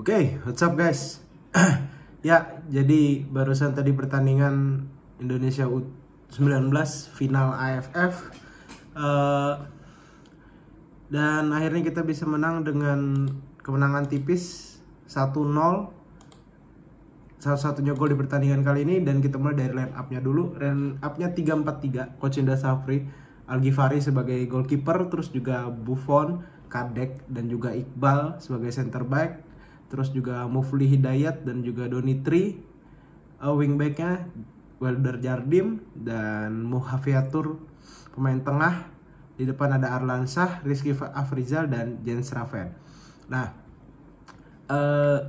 Oke, okay, what's up guys? ya, jadi barusan tadi pertandingan Indonesia U19 final AFF uh, eh, dan akhirnya kita bisa menang dengan kemenangan tipis 1-0 Salah satunya gol di pertandingan kali ini dan kita mulai dari line up-nya dulu line up-nya 3-4-3 Coach Indah Safri Algifari sebagai goalkeeper terus juga Buffon Kadek dan juga Iqbal sebagai center back terus juga Mufli Hidayat dan juga Doni Tri uh, wingbacknya Welder Jardim dan Muhafiatur pemain tengah di depan ada Arlan Shah, Rizky Afrizal dan Jens Raven. Nah, uh,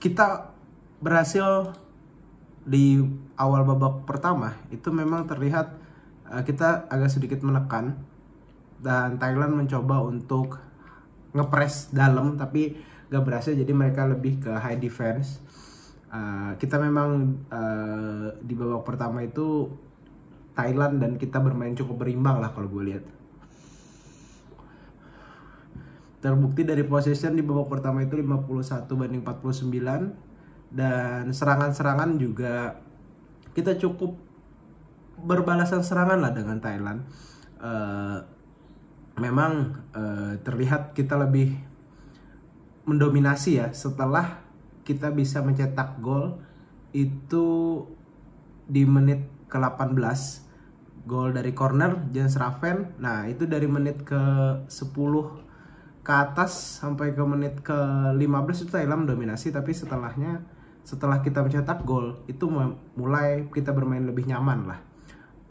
kita berhasil di awal babak pertama itu memang terlihat uh, kita agak sedikit menekan dan Thailand mencoba untuk ngepres dalam tapi gak berhasil jadi mereka lebih ke high defense uh, kita memang uh, di babak pertama itu Thailand dan kita bermain cukup berimbang lah kalau gue lihat terbukti dari possession di babak pertama itu 51 banding 49 dan serangan-serangan juga kita cukup berbalasan serangan lah dengan Thailand uh, memang uh, terlihat kita lebih mendominasi ya setelah kita bisa mencetak gol itu di menit ke-18 gol dari corner Jens Raven. Nah, itu dari menit ke-10 ke atas sampai ke menit ke-15 itu Thailand mendominasi tapi setelahnya setelah kita mencetak gol itu mulai kita bermain lebih nyaman lah.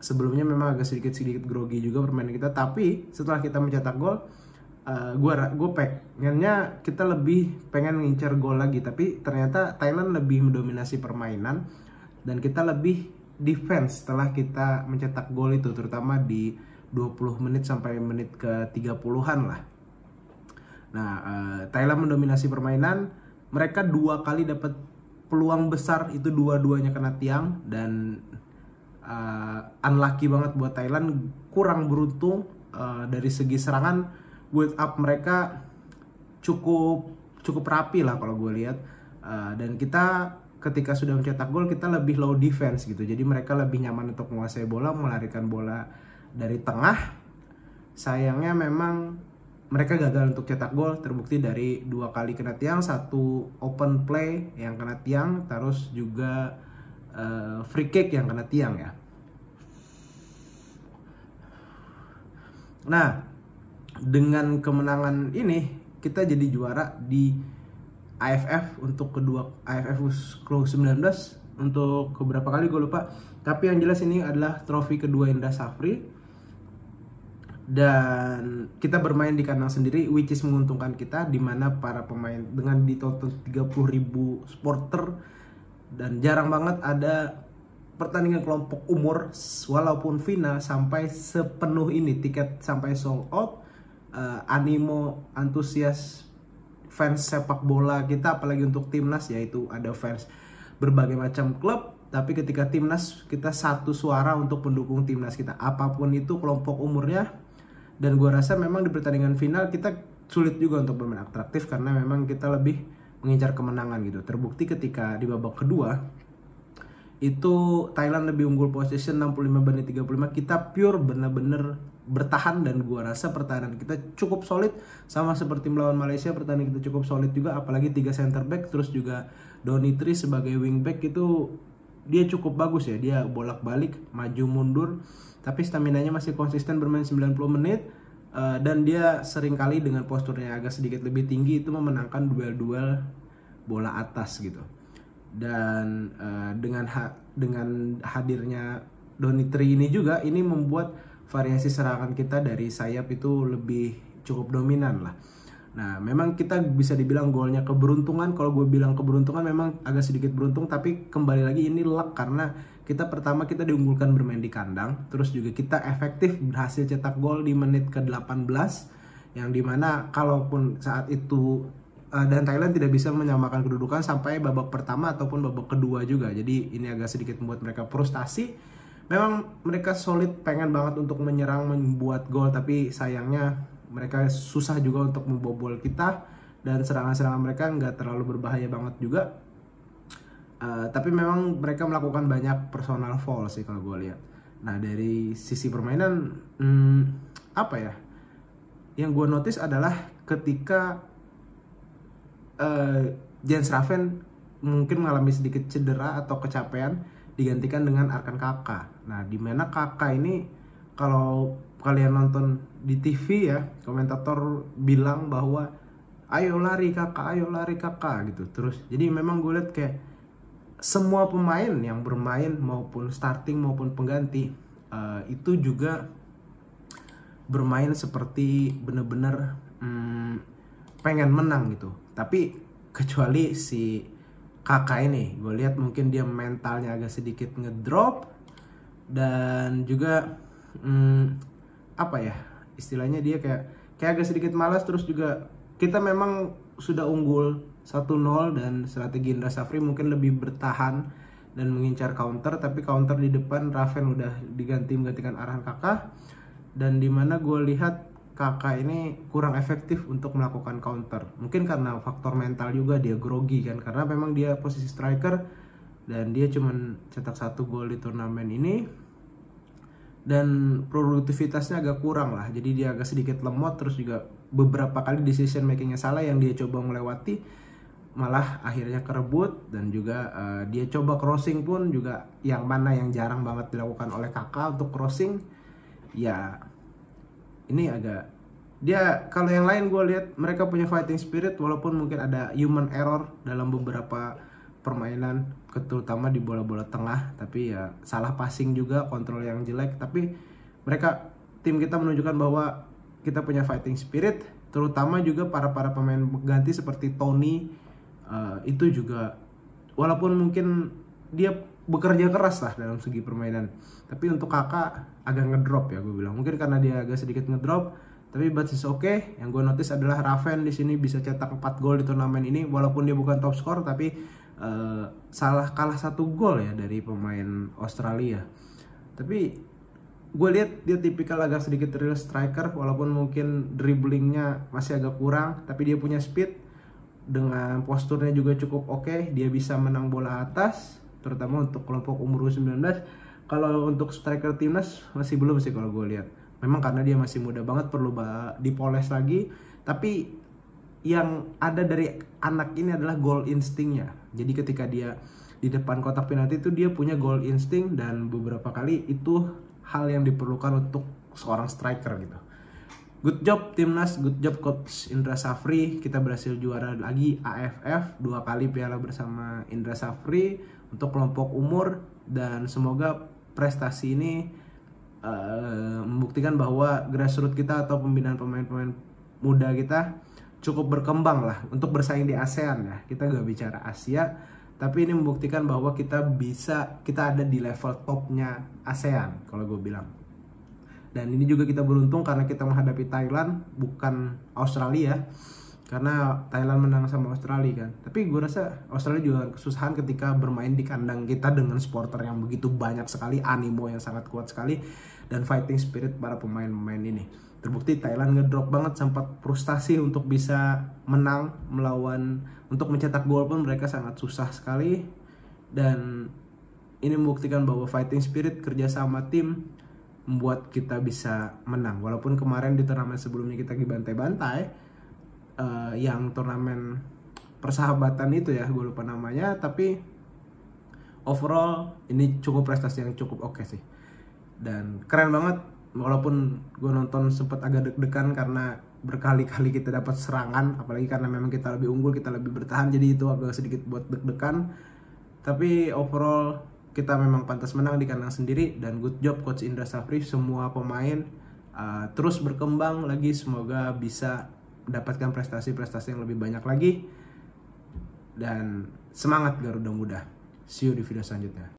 Sebelumnya memang agak sedikit-sedikit grogi juga permainan kita tapi setelah kita mencetak gol uh, eh, gue gue pengennya kita lebih pengen ngincer gol lagi tapi ternyata Thailand lebih mendominasi permainan dan kita lebih defense setelah kita mencetak gol itu terutama di 20 menit sampai menit ke 30-an lah. Nah, uh, Thailand mendominasi permainan, mereka dua kali dapat peluang besar itu dua-duanya kena tiang dan uh, unlucky banget buat Thailand, kurang beruntung uh, dari segi serangan build up mereka cukup cukup rapi lah kalau gue lihat uh, dan kita ketika sudah mencetak gol kita lebih low defense gitu jadi mereka lebih nyaman untuk menguasai bola melarikan bola dari tengah sayangnya memang mereka gagal untuk cetak gol terbukti dari dua kali kena tiang satu open play yang kena tiang terus juga uh, free kick yang kena tiang ya nah dengan kemenangan ini kita jadi juara di AFF untuk kedua AFF Close 19 untuk beberapa kali gue lupa tapi yang jelas ini adalah trofi kedua Indra Safri dan kita bermain di kandang sendiri which is menguntungkan kita di mana para pemain dengan di total 30 supporter dan jarang banget ada pertandingan kelompok umur walaupun final sampai sepenuh ini tiket sampai sold out uh, animo antusias fans sepak bola kita apalagi untuk timnas yaitu ada fans berbagai macam klub tapi ketika timnas kita satu suara untuk pendukung timnas kita apapun itu kelompok umurnya dan gue rasa memang di pertandingan final kita sulit juga untuk bermain atraktif karena memang kita lebih mengincar kemenangan gitu terbukti ketika di babak kedua itu Thailand lebih unggul possession 65 banding 35 kita pure bener-bener bertahan dan gua rasa pertahanan kita cukup solid sama seperti melawan Malaysia pertahanan kita cukup solid juga apalagi tiga center back terus juga Doni Tris sebagai wing back itu dia cukup bagus ya dia bolak-balik maju mundur tapi stamina nya masih konsisten bermain 90 menit eh, dan dia sering kali dengan posturnya agak sedikit lebih tinggi itu memenangkan duel-duel bola atas gitu dan uh, dengan ha dengan hadirnya Doni Tri ini juga ini membuat variasi serangan kita dari sayap itu lebih cukup dominan lah. Nah, memang kita bisa dibilang golnya keberuntungan. Kalau gue bilang keberuntungan memang agak sedikit beruntung, tapi kembali lagi ini luck karena kita pertama kita diunggulkan bermain di kandang, terus juga kita efektif berhasil cetak gol di menit ke-18 yang dimana kalaupun saat itu Eh, dan Thailand tidak bisa menyamakan kedudukan sampai babak pertama ataupun babak kedua juga. Jadi ini agak sedikit membuat mereka frustasi. Memang mereka solid pengen banget untuk menyerang membuat gol tapi sayangnya mereka susah juga untuk membobol kita dan serangan-serangan mereka nggak terlalu berbahaya banget juga. Uh, tapi memang mereka melakukan banyak personal foul sih kalau gue lihat. Nah dari sisi permainan hmm, apa ya? Yang gue notice adalah ketika uh, Jens Raven mungkin mengalami sedikit cedera atau kecapean digantikan dengan Arkan Kaka. Nah, di mana Kaka ini kalau kalian nonton di TV ya, komentator bilang bahwa ayo lari Kaka ayo lari Kaka gitu. Terus jadi memang gue lihat kayak semua pemain yang bermain maupun starting maupun pengganti uh, itu juga bermain seperti benar-benar pengen menang gitu tapi kecuali si kakak ini gue lihat mungkin dia mentalnya agak sedikit ngedrop dan juga hmm, apa ya istilahnya dia kayak kayak agak sedikit malas terus juga kita memang sudah unggul 1-0 dan strategi Indra Safri mungkin lebih bertahan dan mengincar counter tapi counter di depan Raven udah diganti menggantikan arahan kakak dan dimana gue lihat kakak ini kurang efektif untuk melakukan counter. Mungkin karena faktor mental juga dia grogi kan karena memang dia posisi striker dan dia cuman cetak satu gol di turnamen ini dan produktivitasnya agak kurang lah. Jadi dia agak sedikit lemot terus juga beberapa kali decision makingnya salah yang dia coba melewati malah akhirnya kerebut dan juga uh, dia coba crossing pun juga yang mana yang jarang banget dilakukan oleh kakak untuk crossing ya ini agak dia kalau yang lain gue lihat mereka punya fighting spirit walaupun mungkin ada human error dalam beberapa permainan terutama di bola-bola tengah tapi ya salah passing juga kontrol yang jelek tapi mereka tim kita menunjukkan bahwa kita punya fighting spirit terutama juga para para pemain ganti seperti Tony uh, itu juga walaupun mungkin dia bekerja keras lah dalam segi permainan. Tapi untuk kakak agak ngedrop ya gue bilang. Mungkin karena dia agak sedikit ngedrop, tapi but oke. Okay. Yang gue notice adalah Raven di sini bisa cetak 4 gol di turnamen ini walaupun dia bukan top skor tapi uh, salah kalah satu gol ya dari pemain Australia. Tapi gue lihat dia tipikal agak sedikit real striker walaupun mungkin dribblingnya masih agak kurang tapi dia punya speed dengan posturnya juga cukup oke okay. dia bisa menang bola atas terutama untuk kelompok umur 19 kalau untuk striker timnas masih belum sih kalau gue lihat memang karena dia masih muda banget perlu dipoles lagi tapi yang ada dari anak ini adalah goal instingnya jadi ketika dia di depan kotak penalti itu dia punya goal insting dan beberapa kali itu hal yang diperlukan untuk seorang striker gitu Good job timnas, good job coach Indra Safri. Kita berhasil juara lagi AFF dua kali piala bersama Indra Safri untuk kelompok umur dan semoga prestasi ini uh, membuktikan bahwa grassroots kita atau pembinaan pemain-pemain muda kita cukup berkembang lah untuk bersaing di ASEAN ya kita gak bicara Asia tapi ini membuktikan bahwa kita bisa kita ada di level topnya ASEAN kalau gue bilang dan ini juga kita beruntung karena kita menghadapi Thailand bukan Australia karena Thailand menang sama Australia kan tapi gue rasa Australia juga kesusahan ketika bermain di kandang kita dengan supporter yang begitu banyak sekali animo yang sangat kuat sekali dan fighting spirit para pemain-pemain ini terbukti Thailand ngedrop banget sempat frustasi untuk bisa menang melawan untuk mencetak gol pun mereka sangat susah sekali dan ini membuktikan bahwa fighting spirit kerja sama tim membuat kita bisa menang walaupun kemarin di turnamen sebelumnya kita dibantai-bantai uh, yang turnamen persahabatan itu ya gue lupa namanya tapi overall ini cukup prestasi yang cukup oke okay sih dan keren banget walaupun gue nonton sempat agak deg-degan karena berkali-kali kita dapat serangan apalagi karena memang kita lebih unggul kita lebih bertahan jadi itu agak sedikit buat deg-degan tapi overall kita memang pantas menang di kandang sendiri dan good job coach Indra Safri semua pemain uh, terus berkembang lagi semoga bisa mendapatkan prestasi-prestasi yang lebih banyak lagi dan semangat Garuda Muda. See you di video selanjutnya.